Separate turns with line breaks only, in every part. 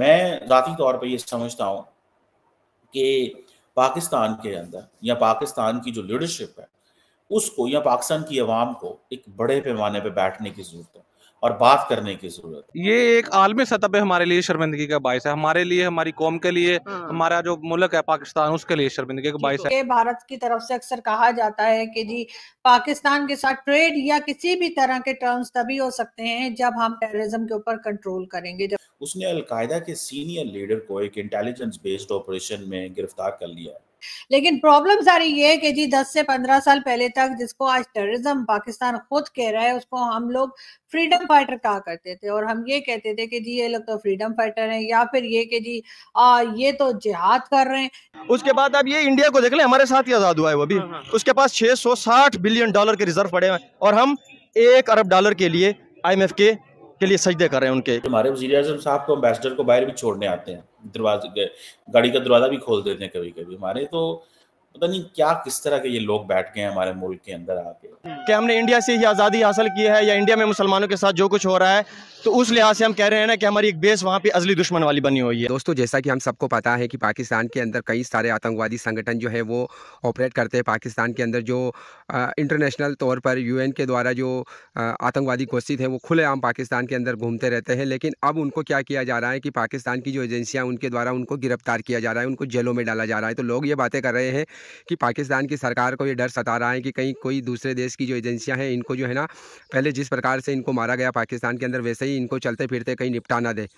मैं ज़ाती तौर पर यह समझता हूँ कि पाकिस्तान के अंदर या पाकिस्तान की जो लीडरशिप है उसको या पाकिस्तान की आवाम को एक बड़े पैमाने पर बैठने की ज़रूरत है और बात करने की जरूरत ये एक आलमी सतह पे हमारे लिए शर्मिंदगी का बायस है हमारे लिए हमारी कौम के लिए हाँ। हमारा जो मुल्क है पाकिस्तान उसके लिए शर्मिंदगी का बायस तो है
भारत की तरफ से अक्सर कहा जाता है कि जी पाकिस्तान के साथ ट्रेड या किसी भी तरह के टर्म्स तभी हो सकते हैं जब हम टेररिज्म के ऊपर कंट्रोल करेंगे जब
उसने अलकायदा के सीनियर लीडर को एक इंटेलिजेंस बेस्ड ऑपरेशन में गिरफ्तार कर लिया
लेकिन प्रॉब्लम सारी ये है कि जी 10 से 15 साल पहले तक जिसको आज टेररिज्म पाकिस्तान खुद कह रहा है उसको हम लोग फ्रीडम फाइटर कहा करते थे और हम ये कहते थे कि जी ये लोग तो फ्रीडम फाइटर हैं या फिर ये कि जी आ, ये तो जिहाद कर रहे हैं
उसके बाद अब ये इंडिया को देख ले हमारे साथ ही आज़ाद हुआ है वो भी हाँ, हाँ। उसके पास छह बिलियन डॉलर के रिजर्व पड़े हैं और हम एक अरब डॉलर के लिए आई के के लिए सजदे कर रहे हैं उनके हमारे वजी
अजम साहब को अम्बेसडर को बाहर भी छोड़ने आते हैं दरवाजे गाड़ी का दरवाजा भी खोल देते हैं कभी कभी हमारे तो पता नहीं क्या किस तरह के ये लोग बैठ गए हैं हमारे मुल्क के अंदर आके
क्या हमने इंडिया से ही आज़ादी हासिल की
है या इंडिया में मुसलमानों के साथ जो कुछ हो रहा है तो उस लिहाज से हम कह रहे हैं ना कि हमारी एक बेस वहाँ पे असली दुश्मन वाली बनी हुई है दोस्तों जैसा कि हम सबको पता है कि पाकिस्तान के अंदर कई सारे आतंकवादी संगठन जो है वो ऑपरेट करते हैं पाकिस्तान के अंदर जो इंटरनेशनल तौर पर यूएन के द्वारा जो आतंकवादी घोषित हैं वो खुलेआम पाकिस्तान के अंदर घूमते रहते हैं लेकिन अब उनको क्या किया जा रहा है कि पाकिस्तान की जो एजेंसियाँ उनके द्वारा उनको गिरफ्तार किया जा रहा है उनको जेलों में डाला जा रहा है तो लोग ये बातें कर रहे हैं कि पाकिस्तान की सरकार को ये डर सता रहा है कि कहीं कोई दूसरे देश की जो एजेंसियाँ हैं इनको जो है ना पहले जिस प्रकार से इनको मारा गया पाकिस्तान के अंदर वैसे ही कहीं इनको चलते फिरते कहीं निपटा ना दे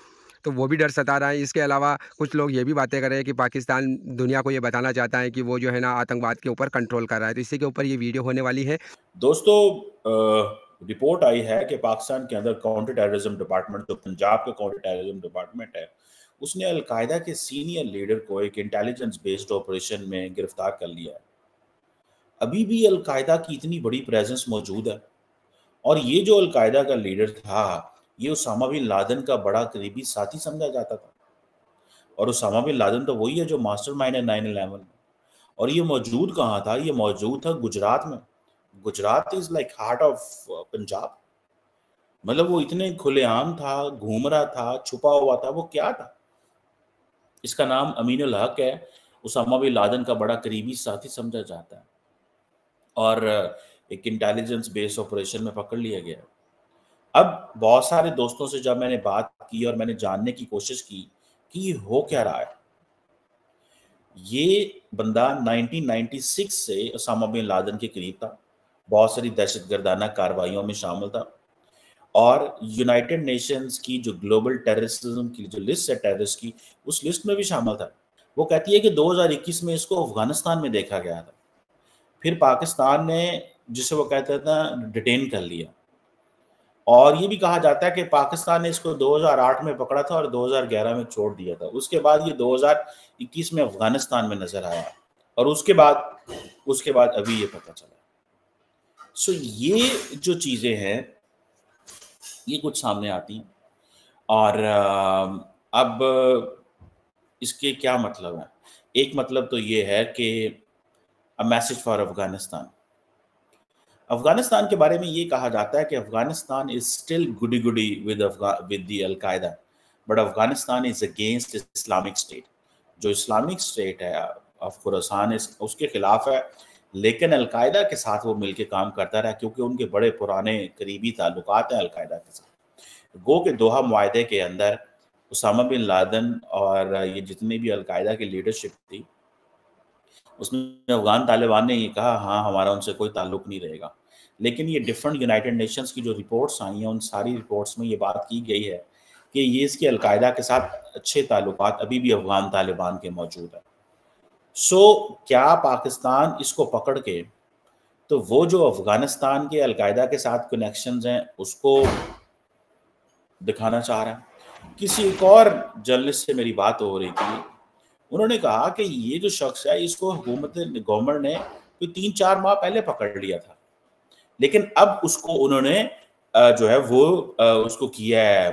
तो वो भी डर सता रहा है इसके अलावा कुछ लोग ये भी बातें कर रहे हैं कि पाकिस्तान दुनिया को ये बताना चाहता है कि वो जो है ना आतंकवाद के ऊपर कंट्रोल कर रहा है तो इसी के ऊपर ये वीडियो होने वाली है दोस्तों रिपोर्ट आई है कि
पाकिस्तान के अंदर काउंटर टेररिज्म डिपार्टमेंट जो पंजाब का काउंटर
टेररिज्म डिपार्टमेंट है
उसने अलकायदा के सीनियर लीडर को एक इंटेलिजेंस बेस्ड ऑपरेशन में गिरफ्तार कर लिया है अभी भी अलकायदा की इतनी बड़ी प्रेजेंस मौजूद है और ये जो अलकायदा का लीडर था ये उसामा बिन लादन का बड़ा करीबी साथी समझा जाता था और उसामा बिन लादन तो वही है जो मास्टर माइंड है नाइन इलेवन में और ये मौजूद कहाँ था ये मौजूद था गुजरात में Gujarat is like heart of Punjab मतलब वो इतने खुलेआम था घूम रहा था छुपा हुआ था वो क्या था इसका नाम अमीनुल हक है उसामा बिन लादन का बड़ा करीबी साथी समझा जाता है और एक इंटेलिजेंस बेस्ड ऑपरेशन में पकड़ लिया गया अब बहुत सारे दोस्तों से जब मैंने बात की और मैंने जानने की कोशिश की कि हो क्या रहा है ये बंदा 1996 से उसामा बिन लादन के करीब था बहुत सारी दहशत गर्दाना कार्रवाइयों में शामिल था और यूनाइटेड नेशंस की जो ग्लोबल टेररिज्म की जो लिस्ट है टेररिस्ट की उस लिस्ट में भी शामिल था वो कहती है कि 2021 में इसको अफगानिस्तान में देखा गया था फिर पाकिस्तान ने जिसे वो कहते थे डिटेन कर लिया और ये भी कहा जाता है कि पाकिस्तान ने इसको 2008 में पकड़ा था और 2011 में छोड़ दिया था उसके बाद ये 2021 में अफगानिस्तान में नजर आया और उसके बाद उसके बाद अभी ये पता चला सो ये जो चीज़ें हैं ये कुछ सामने आती हैं और अब इसके क्या मतलब है एक मतलब तो ये है कि uh message for Afghanistan Afghanistan के बारे में ये कहा जाता है कि Afghanistan is still goody goody with with the al Qaeda but Afghanistan is against Islamic State जो इस्लामिक स्टेट है अफगुरसान हाँ, उसके खिलाफ है लेकिन अलकायदा के साथ वो मिलकर काम करता रहा क्योंकि उनके बड़े पुराने करीबी ताल्लुक हैं अलकायदा के साथ गो के दोहा माहे के अंदर उसामा बिन लादन और ये जितने भी अलकायदा की लीडरशिप थी उसमें अफगान तालिबान ने ये कहा हाँ हमारा उनसे कोई ताल्लुक नहीं रहेगा लेकिन ये डिफरेंट यूनाइटेड नेशंस की जो रिपोर्ट्स आई हैं उन सारी रिपोर्ट्स में ये बात की गई है कि ये इसके अलकायदा के साथ अच्छे ताल्लुक अभी भी अफगान तालिबान के मौजूद हैं सो so, क्या पाकिस्तान इसको पकड़ के तो वो जो अफ़गानिस्तान के अलकायदा के साथ कनेक्शन हैं उसको दिखाना चाह रहा है किसी एक और जर्नलिस्ट से मेरी बात हो रही थी उन्होंने कहा कि ये जो शख्स है इसको हुकूमत गवर्नमेंट ने कोई तीन चार माह पहले पकड़ लिया था लेकिन अब उसको उन्होंने जो है वो उसको किया है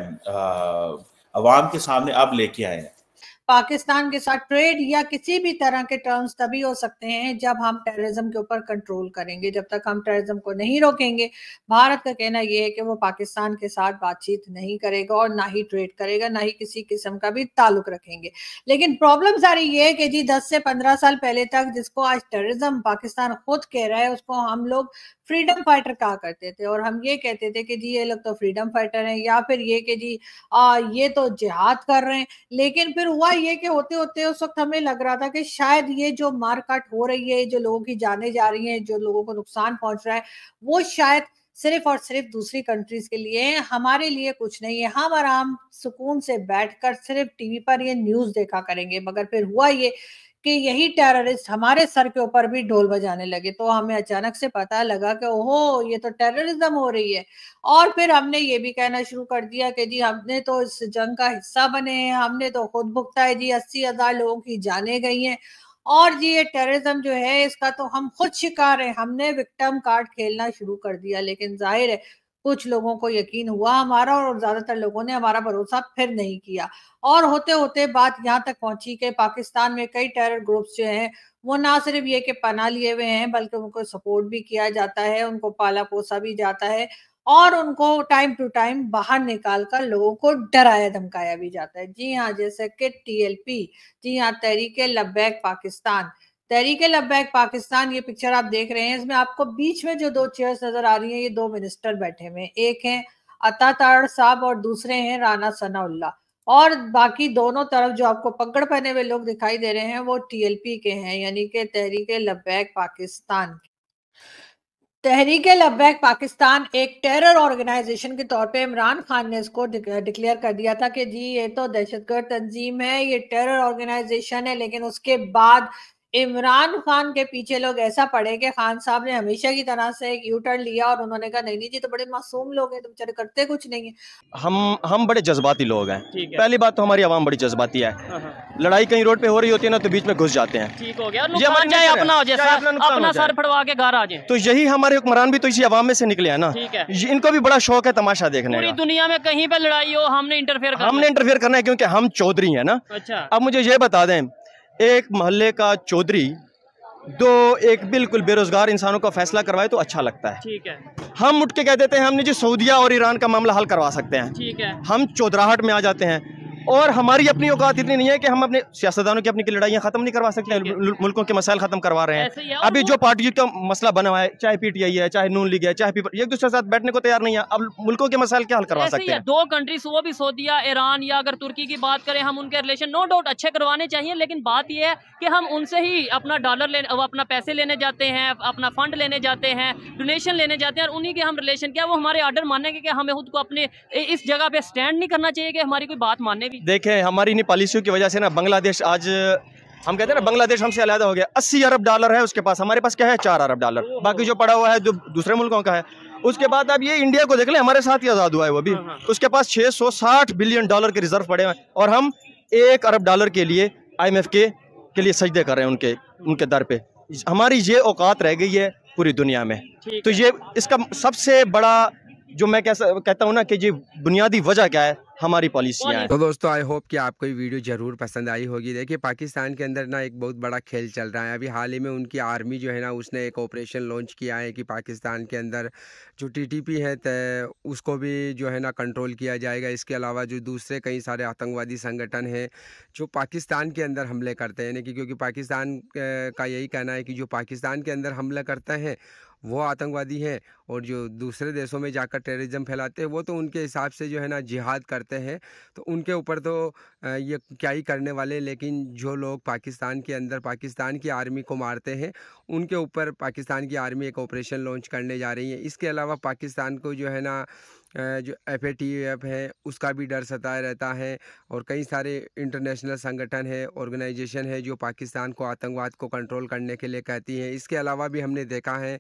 अवाम के सामने अब लेके आए हैं
पाकिस्तान के साथ ट्रेड या किसी भी तरह के टर्म्स तभी हो सकते हैं जब हम टेररिज्म के ऊपर कंट्रोल करेंगे जब तक हम टेररिज्म को नहीं रोकेंगे भारत का कहना यह है कि वो पाकिस्तान के साथ बातचीत नहीं करेगा और ना ही ट्रेड करेगा ना ही किसी किस्म का भी ताल्लुक रखेंगे लेकिन प्रॉब्लम सारी ये है कि जी दस से पंद्रह साल पहले तक जिसको आज टेररिज्म पाकिस्तान खुद कह रहा है उसको हम लोग फ्रीडम फाइटर कहा करते थे और हम ये कहते थे कि जी ये लोग तो फ्रीडम फाइटर हैं या फिर ये कि जी आ, ये तो जिहाद कर रहे हैं लेकिन फिर हुआ ये कि होते होते उस वक्त हमें लग रहा था कि शायद ये जो मारकाट हो रही है जो लोगों की जाने जा रही है जो लोगों को नुकसान पहुंच रहा है वो शायद सिर्फ और सिर्फ दूसरी कंट्रीज के लिए हमारे लिए कुछ नहीं है हम आराम सुकून से बैठकर सिर्फ टीवी पर ये न्यूज देखा करेंगे मगर फिर हुआ ये कि यही टेररिस्ट हमारे सर के ऊपर भी ढोल बजाने लगे तो हमें अचानक से पता लगा कि ओहो ये तो टेररिज्म हो रही है और फिर हमने ये भी कहना शुरू कर दिया कि जी हमने तो इस जंग का हिस्सा बने हैं हमने तो खुद भुगता है जी अस्सी हजार लोगों की जाने गई हैं और जी ये टेररिज्म जो है इसका तो हम खुद शिकार है हमने विक्टम कार्ड खेलना शुरू कर दिया लेकिन जाहिर है कुछ लोगों को यकीन हुआ हमारा और ज्यादातर लोगों ने हमारा भरोसा फिर नहीं किया और होते होते बात यहाँ तक पहुंची कि पाकिस्तान में कई टेरर ग्रुप्स जो हैं वो ना सिर्फ ये कि पना लिए हुए हैं बल्कि उनको सपोर्ट भी किया जाता है उनको पाला पोसा भी जाता है और उनको टाइम टू टाइम बाहर निकाल कर लोगों को डराया धमकाया भी जाता है जी हाँ जैसे कि टीएलपी जी हाँ तहरीक लबैक पाकिस्तान तहरीक लब्बैक पाकिस्तान ये पिक्चर आप देख रहे हैं इसमें आपको बीच में जो दो चेयर्स नजर आ रही हैं ये दो मिनिस्टर बैठे हुए एक हैं अता साहब और दूसरे हैं राना सनाउल्ला और बाकी दोनों तरफ जो आपको पकड़ पहने हुए लोग दिखाई दे रहे हैं वो टीएलपी के हैं यानी के तहरीक लब्बैक पाकिस्तान तहरीक लब्बैक पाकिस्तान एक टेरर ऑर्गेनाइजेशन के तौर पे इमरान खान ने इसको डिक्लेयर कर दिया था कि जी ये तो दहशतगर्द तंजीम है ये टेरर ऑर्गेनाइजेशन है लेकिन उसके बाद इमरान खान के पीछे लोग ऐसा पड़े कि खान साहब ने हमेशा की तरह से एक यू टर्न लिया और उन्होंने कहा नहीं नहीं जी तो बड़े मासूम लोग हैं तो बेचारे करते कुछ नहीं है
हम हम बड़े जज्बाती लोग हैं है। पहली बात तो हमारी आवाम बड़ी जज्बाती है हाँ, हाँ। लड़ाई कहीं रोड पे हो रही होती है ना तो बीच में घुस जाते हैं
ठीक हो गया अपना जाए अपना सर फड़वा
के घर आ जाए तो यही हमारे हुक्मरान भी तो इसी आवाम में से निकले हैं ना इनको भी बड़ा शौक है तमाशा देखने पूरी दुनिया में कहीं पर लड़ाई हो हमने इंटरफेयर हमने इंटरफेयर करना है क्योंकि हम चौधरी है ना अच्छा। अब मुझे ये बता दें एक मोहल्ले का चौधरी दो एक बिल्कुल बेरोजगार इंसानों का फैसला करवाए तो अच्छा लगता है ठीक है हम उठ के कह देते हैं हमने जी सऊदिया और ईरान का मामला हल करवा सकते हैं ठीक है हम चौधराहट में आ जाते हैं और हमारी अपनी औकात इतनी नहीं है कि हम अपने सियासतदानों की अपनी की लड़ाइयाँ ख़त्म नहीं करवा सकते मुल्कों के मसाइल ख़त्म करवा रहे हैं अभी जो पार्टियों का मसला बना हुआ है चाहे पीटीआई है चाहे नून लीग है चाहे पीपल एक दूसरे के साथ बैठने को तैयार नहीं है अब मुल्कों के मसाइल क्या हल करवा सकते हैं दो कंट्रीज वो भी सऊदिया ईरान या अगर तुर्की की बात करें हम उनके रिलेशन नो डाउट अच्छे करवाने चाहिए लेकिन बात यह है कि हम उनसे ही अपना डॉलर लेने अपना पैसे लेने जाते हैं अपना फंड लेने जाते हैं डोनेशन लेने जाते हैं और उन्हीं के हम रिलेशन क्या वो हमारे ऑर्डर मानेंगे कि हमें खुद को अपने इस जगह पे स्टैंड नहीं करना चाहिए कि हमारी कोई बात मानने भी देखें हमारी इन पॉलिसियों की वजह से ना बांग्लादेश आज हम कहते हैं ना बांग्लादेश हमसे अलहदा हो गया अस्सी अरब डॉलर है उसके पास हमारे पास क्या है चार अरब डॉलर बाकी जो पड़ा हुआ है जो दूसरे मुल्कों का है उसके बाद आप ये इंडिया को देख लें हमारे साथ ही आज़ाद हुआ है वो भी हाँ, हाँ, हाँ। उसके पास 660 बिलियन डॉलर के रिजर्व पड़े हुए हैं और हम एक अरब डॉलर के लिए एम के के लिए सजदे कर रहे हैं उनके उनके दर पे हमारी ये औकात रह गई है पूरी दुनिया में तो ये इसका सबसे बड़ा जो मैं
कह कहता हूँ ना कि ये बुनियादी वजह क्या है हमारी पॉलिसियाँ तो दोस्तों आई होप कि आपको ये वीडियो जरूर पसंद आई होगी देखिए पाकिस्तान के अंदर ना एक बहुत बड़ा खेल चल रहा है अभी हाल ही में उनकी आर्मी जो है ना उसने एक ऑपरेशन लॉन्च किया है कि पाकिस्तान के अंदर जो टीटीपी है उसको भी जो है ना कंट्रोल किया जाएगा इसके अलावा जो दूसरे कई सारे आतंकवादी संगठन हैं जो पाकिस्तान के अंदर हमले करते हैं यानी कि क्योंकि पाकिस्तान का यही कहना है कि जो पाकिस्तान के अंदर हमला करते हैं वो आतंकवादी हैं और जो दूसरे देशों में जाकर टेररिज्म फैलाते हैं वो तो उनके हिसाब से जो है ना जिहाद करते हैं तो उनके ऊपर तो ये क्या ही करने वाले लेकिन जो लोग पाकिस्तान के अंदर पाकिस्तान की आर्मी को मारते हैं उनके ऊपर पाकिस्तान की आर्मी एक ऑपरेशन लॉन्च करने जा रही है इसके अलावा पाकिस्तान को जो है ना जो एफ एफ है उसका भी डर सताया रहता है और कई सारे इंटरनेशनल संगठन है ऑर्गेनाइजेशन है जो पाकिस्तान को आतंकवाद को कंट्रोल करने के लिए कहती हैं इसके अलावा भी हमने देखा है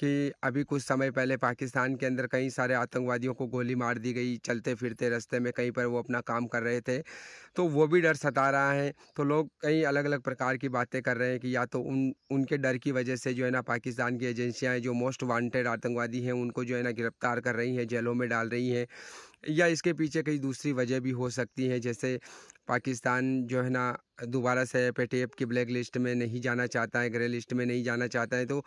कि अभी कुछ समय पहले पाकिस्तान के अंदर कई सारे आतंकवादियों को गोली मार दी गई चलते फिरते रस्ते में कहीं पर वो अपना काम कर रहे थे तो वो भी डर सता रहा है तो लोग कई अलग अलग प्रकार की बातें कर रहे हैं कि या तो उन उनके डर की वजह से जो है ना पाकिस्तान की एजेंसियाँ जो मोस्ट वांटेड आतंकवादी हैं उनको जो है ना गिरफ्तार कर रही हैं जेलों में डाल रही है या इसके पीछे कई दूसरी वजह भी हो सकती है जैसे पाकिस्तान जो है ना दोबारा से पेटेप की ब्लैक लिस्ट में नहीं जाना चाहता है ग्रे लिस्ट में नहीं जाना चाहता है तो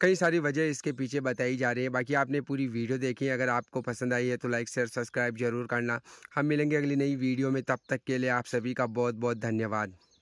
कई सारी वजह इसके पीछे बताई जा रही है बाकी आपने पूरी वीडियो देखी अगर आपको पसंद आई है तो लाइक शेयर सब्सक्राइब जरूर करना हम मिलेंगे अगली नई वीडियो में तब तक के लिए आप सभी का बहुत बहुत धन्यवाद